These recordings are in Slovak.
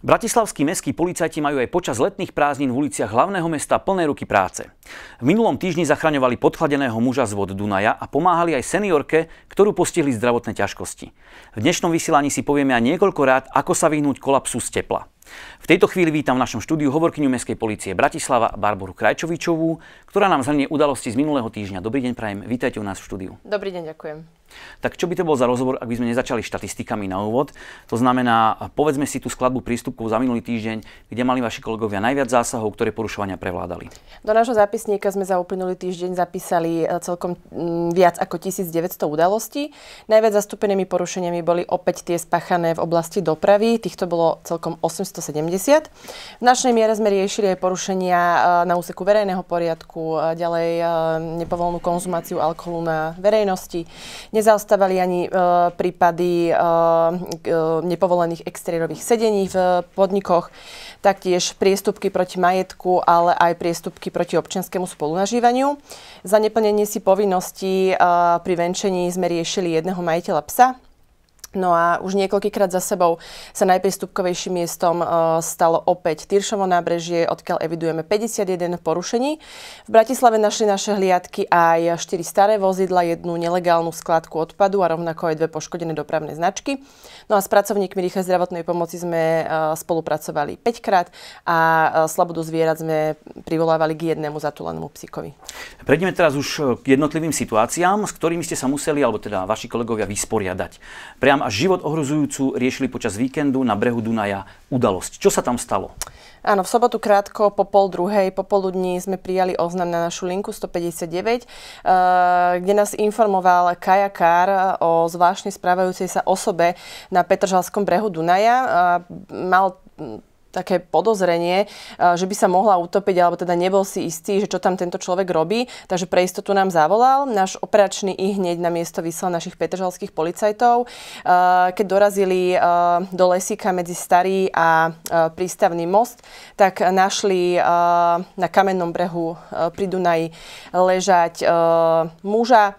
Bratislavskí mestskí policajti majú aj počas letných prázdnin v uliciach hlavného mesta plné ruky práce. V minulom týždni zachraňovali podchladeného muža z vod Dunaja a pomáhali aj seniorke, ktorú postihli zdravotné ťažkosti. V dnešnom vysielaní si povieme aj niekoľko rád, ako sa vyhnúť kolapsu z tepla. V tejto chvíli vítam v našom štúdiu hovorkyňu Mestskej policie Bratislava Barboru Krajčovičovú, ktorá nám zhrnie udalosti z minulého týždňa. Dobrý deň, prajem, vítajte u nás v štúdiu. Dobrý deň, ďakujem. Tak čo by to bol za rozhovor, ak by sme nezačali štatistikami na úvod? To znamená, povedzme si tú skladbu prístupkov za minulý týždeň, kde mali vaši kolegovia najviac zásahov, ktoré porušovania prevládali. Do nášho zápisníka sme za uplynulý týždeň zapísali e, celkom mm, viac ako 1900 udalostí. Najviac zastúpenými porušeniami boli opäť tie spachané v oblasti dopravy. Týchto bolo celkom 870. V našej miere sme riešili aj porušenia e, na úseku verejného poriadku, ďalej e, nepovolnú konzumáciu alkoholu na verejnosti, Nezaostávali ani e, prípady e, e, nepovolených exteriérových sedení v podnikoch, taktiež priestupky proti majetku, ale aj priestupky proti občianskému spolunažívaniu. Za neplnenie si povinností pri venčení sme riešili jedného majiteľa psa, No a už niekoľkýkrát za sebou sa najprístupkovejším miestom e, stalo opäť Tyršovo nábrežie, odkiaľ evidujeme 51 porušení. V Bratislave našli naše hliadky aj 4 staré vozidla, jednu nelegálnu skladku odpadu a rovnako aj dve poškodené dopravné značky. No a s pracovníkmi rýchlej zdravotnej pomoci sme e, spolupracovali 5 krát a e, slabodu zvierat sme privolávali k jednému zatúlenému psíkovi. Prejdeme teraz už k jednotlivým situáciám, s ktorými ste sa museli, alebo teda vaši kolegovia, vysporiadať. Priam a až život ohrozujúcu riešili počas víkendu na brehu Dunaja udalosť. Čo sa tam stalo? Áno, v sobotu krátko po pol druhej popoludní sme prijali oznam na našu linku 159, eh, kde nás informoval kajakár eh, o zvláštne správajúcej sa osobe na Petržalskom brehu Dunaja. Eh, mal také podozrenie, e, že by sa mohla utopiť, alebo teda nebol si istý, že čo tam tento človek robí. Takže pre istotu nám zavolal. Náš operačný i hneď na miesto vyslal našich petržalských policajtov. E, keď dorazili e, do lesíka medzi Starý a prístavný most, tak našli na kamennom brehu pri Dunaji ležať muža,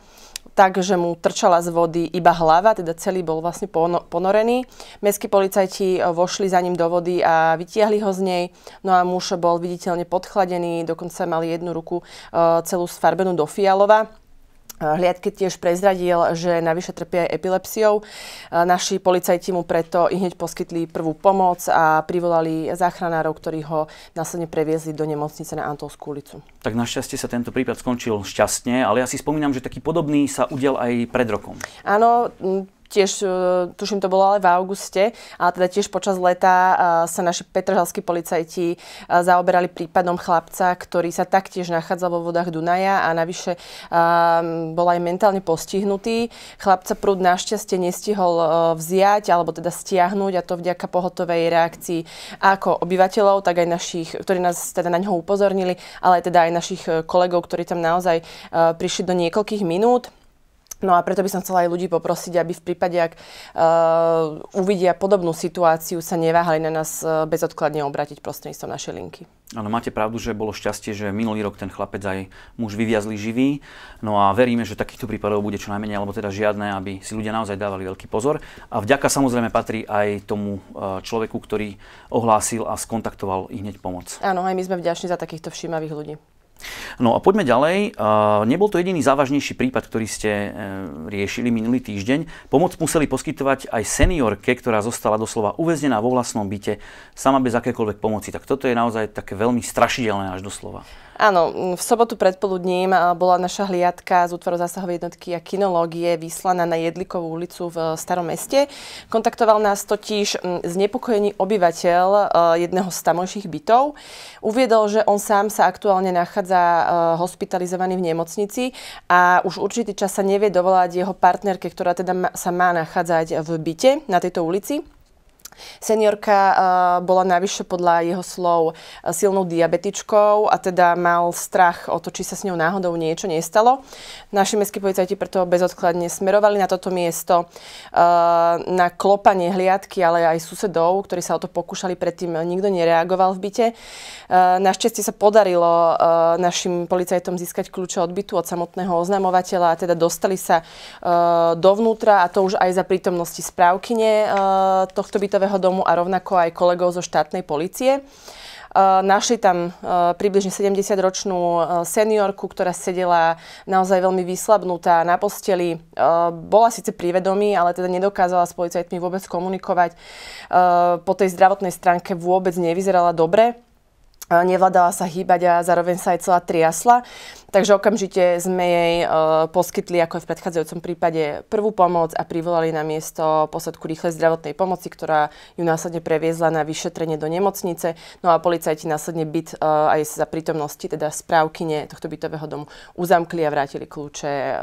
tak, že mu trčala z vody iba hlava, teda celý bol vlastne ponorený. Mestskí policajti e, vošli za ním do vody a vytiahli ho z nej. No a muž bol viditeľne podchladený, dokonca mal jednu ruku e, celú sfarbenú do fialova. Hliadke tiež prezradil, že navyše trpia aj epilepsiou. Naši policajti mu preto i hneď poskytli prvú pomoc a privolali záchranárov, ktorí ho následne previezli do nemocnice na Antolskú ulicu. Tak našťastie sa tento prípad skončil šťastne, ale ja si spomínam, že taký podobný sa udial aj pred rokom. Áno, tiež, e, tuším, to bolo ale v auguste, a teda tiež počas leta e, sa naši petržalskí policajti e, zaoberali prípadom chlapca, ktorý sa taktiež nachádzal vo vodách Dunaja a navyše bol aj mentálne postihnutý. Chlapca prúd našťastie nestihol vziať alebo teda stiahnuť a to vďaka pohotovej reakcii ako obyvateľov, tak aj našich, ktorí nás teda na ňoho upozornili, ale aj teda aj našich kolegov, ktorí tam naozaj prišli do niekoľkých minút. No a preto by som chcela aj ľudí poprosiť, aby v prípade, ak uh, uvidia podobnú situáciu, sa neváhali na nás e, bezodkladne obrátiť prostredníctvom našej linky. Ale máte pravdu, že bolo šťastie, že minulý rok ten chlapec aj muž vyviazli živý. No a veríme, že takýchto prípadov bude čo najmenej, alebo teda žiadne, aby si ľudia naozaj dávali veľký pozor. A vďaka samozrejme patrí aj tomu e, človeku, ktorý ohlásil a skontaktoval ich hneď pomoc. Áno, aj my sme vďační za takýchto všímavých ľudí. No a poďme ďalej. Nebol to jediný závažnejší prípad, ktorý ste e, riešili minulý týždeň. Pomoc museli poskytovať aj seniorke, ktorá zostala doslova uväznená vo vlastnom byte, sama bez akékoľvek pomoci. Tak toto je naozaj také veľmi strašidelné až doslova. Áno, mm, v sobotu predpoludním bola naša hliadka z útvaru zásahovej jednotky a kinológie vyslaná na Jedlikovú ulicu v e, Starom meste. Kontaktoval nás totiž mm, znepokojený obyvateľ e, jedného z tamojších bytov. Uviedol, že on sám sa aktuálne nachádza e, hospitalizovaný v nemocnici a už určitý čas sa nevie dovolať jeho partnerke, ktorá teda sa má nachádzať v byte na tejto ulici. Seniorka eh, bola navyše podľa jeho slov eh, silnou diabetičkou a teda mal strach o to, či sa s ňou náhodou niečo nestalo. Naši mestskí policajti preto bezodkladne smerovali na toto miesto eh, na klopanie hliadky, ale aj susedov, ktorí sa o to pokúšali, predtým nikto nereagoval v byte. Našťastie sa podarilo našim policajtom získať kľúče od bytu od samotného oznamovateľa a teda dostali sa dovnútra a to už aj za prítomnosti správkyne tohto bytového bytového domu a rovnako aj kolegov zo štátnej policie. Uh, našli tam uh, približne 70-ročnú uh, seniorku, ktorá sedela naozaj veľmi vyslabnutá na posteli. Bola síce privedomí, ale teda nedokázala s policajtmi vôbec komunikovať. Po tej zdravotnej stránke vôbec nevyzerala dobre nevládala sa hýbať a zároveň sa aj celá triasla. Takže okamžite sme jej e, poskytli, ako v predchádzajúcom prípade, prvú pomoc a privolali na miesto posadku rýchlej zdravotnej pomoci, ktorá ju následne previezla na vyšetrenie do nemocnice. No a policajti následne byt e, aj za prítomnosti, teda správkyne tohto bytového domu, uzamkli a vrátili kľúče e,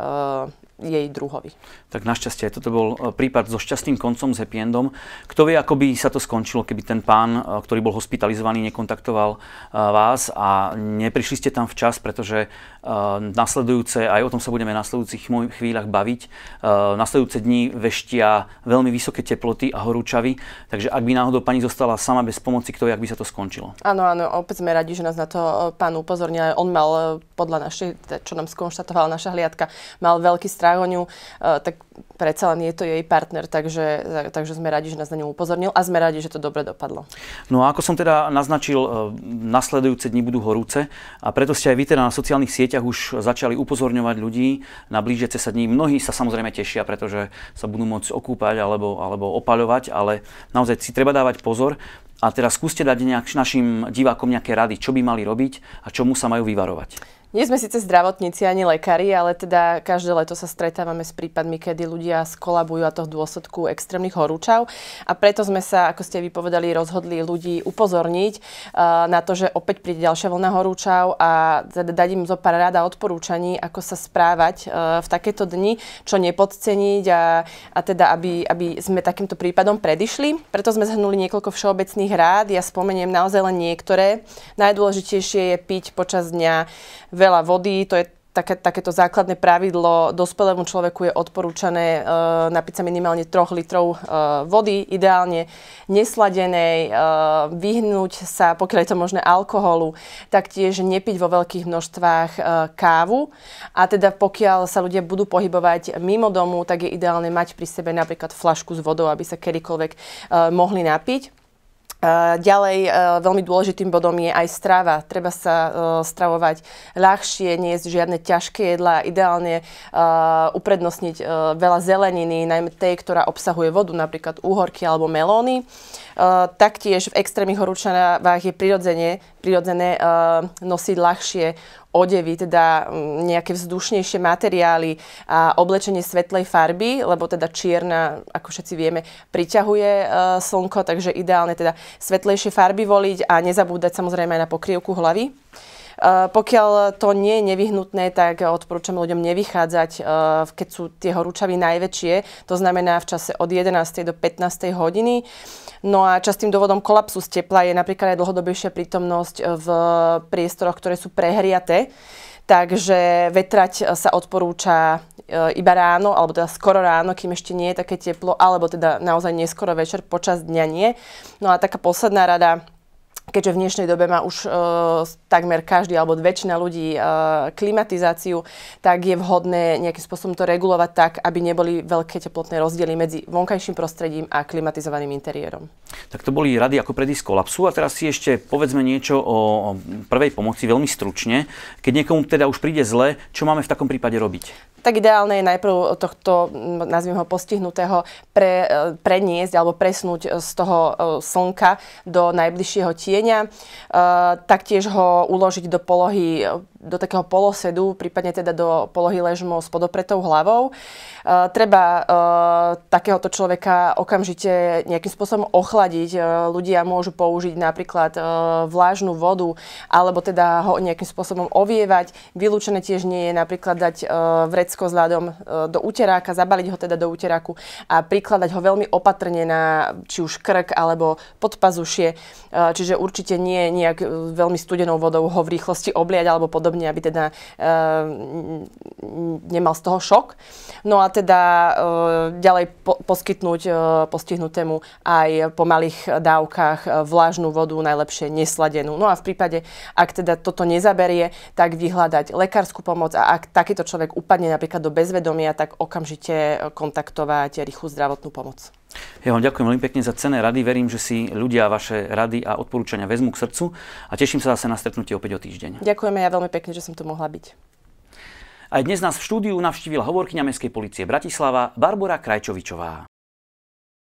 jej druhovi. Tak našťastie, toto bol prípad so šťastným koncom, s happy endom. Kto vie, ako by sa to skončilo, keby ten pán, ktorý bol hospitalizovaný, nekontaktoval vás a neprišli ste tam včas, pretože Eh, nasledujúce, aj o tom sa budeme v nasledujúcich chvíľach baviť, eh, nasledujúce dni veštia veľmi vysoké teploty a horúčavy, takže ak by náhodou pani zostala sama bez pomoci, kto ak by sa to skončilo. Áno, áno, opäť sme radi, že nás na to eh, pán upozornil. On mal, podľa našej, teda, čo nám skonštatovala naša hliadka, mal veľký strach o ňu, tak predsa len je to jej partner, takže, takže sme radi, že nás na ňu upozornil a sme radi, že to dobre dopadlo. No a ako som teda naznačil, nasledujúce dni budú horúce a preto ste aj vy teda na sociálnych sieťach sieťach už začali upozorňovať ľudí na blížiace sa dní. Mnohí sa samozrejme tešia, pretože sa budú môcť okúpať alebo, alebo opaľovať, ale naozaj si treba dávať pozor. A teraz skúste dať nejak našim divákom nejaké rady, čo by mali robiť a čomu sa majú vyvarovať. Nie sme síce zdravotníci ani lekári, ale teda každé leto sa stretávame s prípadmi, kedy ľudia skolabujú a to v dôsledku extrémnych horúčav. A preto sme sa, ako ste vypovedali, rozhodli ľudí upozorniť uh, na to, že opäť príde ďalšia vlna horúčav a teda dať im zo pár rád a odporúčaní, ako sa správať uh, v takéto dni, čo nepodceniť a, a teda, aby, aby sme takýmto prípadom predišli. Preto sme zhrnuli niekoľko všeobecných rád. Ja spomeniem naozaj len niektoré. Najdôležitejšie je piť počas dňa veľa vody, to je také, takéto základné pravidlo dospelému človeku je odporúčané e, napiť sa minimálne 3 litrov e, vody, ideálne nesladenej, e, vyhnúť sa, pokiaľ je to možné, alkoholu, taktiež nepiť vo veľkých množstvách e, kávu. A teda pokiaľ sa ľudia budú pohybovať mimo domu, tak je ideálne mať pri sebe napríklad flašku s vodou, aby sa kedykoľvek e, mohli napiť. Eh, ďalej eh, veľmi dôležitým bodom je aj strava. Treba sa eh, stravovať ľahšie, nie jesť žiadne ťažké jedla, ideálne uprednostniť veľa zeleniny, najmä tej, ktorá obsahuje vodu, napríklad úhorky alebo melóny. Eh, taktiež v extrémnych horúčavách je prirodzené prirodzené eh, nosiť ľahšie odevy, teda mm, nejaké vzdušnejšie materiály a oblečenie svetlej farby, lebo teda čierna, ako všetci vieme, priťahuje eh, slnko, takže ideálne teda svetlejšie farby voliť a nezabúdať samozrejme aj na pokrývku hlavy. Eh, pokiaľ to nie je nevyhnutné, tak odporúčam ľuďom nevychádzať, eh, keď sú tie horúčavy najväčšie, to znamená v čase od 11. do 15. hodiny. No a častým dôvodom kolapsu z tepla je napríklad aj dlhodobejšia prítomnosť eh, v priestoroch, ktoré sú prehriaté. Takže vetrať sa odporúča iba ráno, alebo teda skoro ráno, kým ešte nie je také teplo, alebo teda naozaj neskoro večer, počas dňa nie. No a taká posledná rada, keďže v dnešnej dobe má už uh, takmer každý alebo väčšina ľudí uh, klimatizáciu, tak je vhodné nejakým spôsobom to regulovať tak, aby neboli veľké teplotné rozdiely medzi vonkajším prostredím a klimatizovaným interiérom. Tak to boli rady ako predísť kolapsu a teraz si ešte povedzme niečo o prvej pomoci veľmi stručne. Keď niekomu teda už príde zle, čo máme v takom prípade robiť? Tak ideálne je najprv tohto, nazvime ho postihnutého, pre, e, preniesť alebo presnúť z toho slnka do najbližšieho tie dieňa, eh, taktiež ho uložiť do polohy do takého polosedu, prípadne teda do polohy ležmo s podopretou hlavou. E, treba e, takéhoto človeka okamžite nejakým spôsobom ochladiť. E, ľudia môžu použiť napríklad e, vlážnu vodu alebo teda ho nejakým spôsobom ovievať. Vylúčené tiež nie je napríklad dať e, vrecko s ľadom e, do úteráka, zabaliť ho teda do úteráku a prikladať ho veľmi opatrne na či už krk alebo podpazušie. E, čiže určite nie nejak e, veľmi studenou vodou ho v rýchlosti obliať alebo podobne podobne, aby teda eh, nemal z toho šok. No a teda eh, ďalej po, poskytnúť eh, postihnutému aj po malých dávkach vlážnu vodu, najlepšie nesladenú. No a v prípade, ak teda toto nezaberie, tak vyhľadať lekárskú pomoc a ak takýto človek upadne napríklad do bezvedomia, tak okamžite kontaktovať rýchlu zdravotnú pomoc. Ja vám ďakujem veľmi pekne za cené rady. Verím, že si ľudia vaše rady a odporúčania vezmu k srdcu a teším sa zase na stretnutie opäť o týždeň. Ďakujeme ja veľmi pekne, že som tu mohla byť. Aj dnes nás v štúdiu navštívila hovorkyňa Mestskej policie Bratislava Barbara Krajčovičová.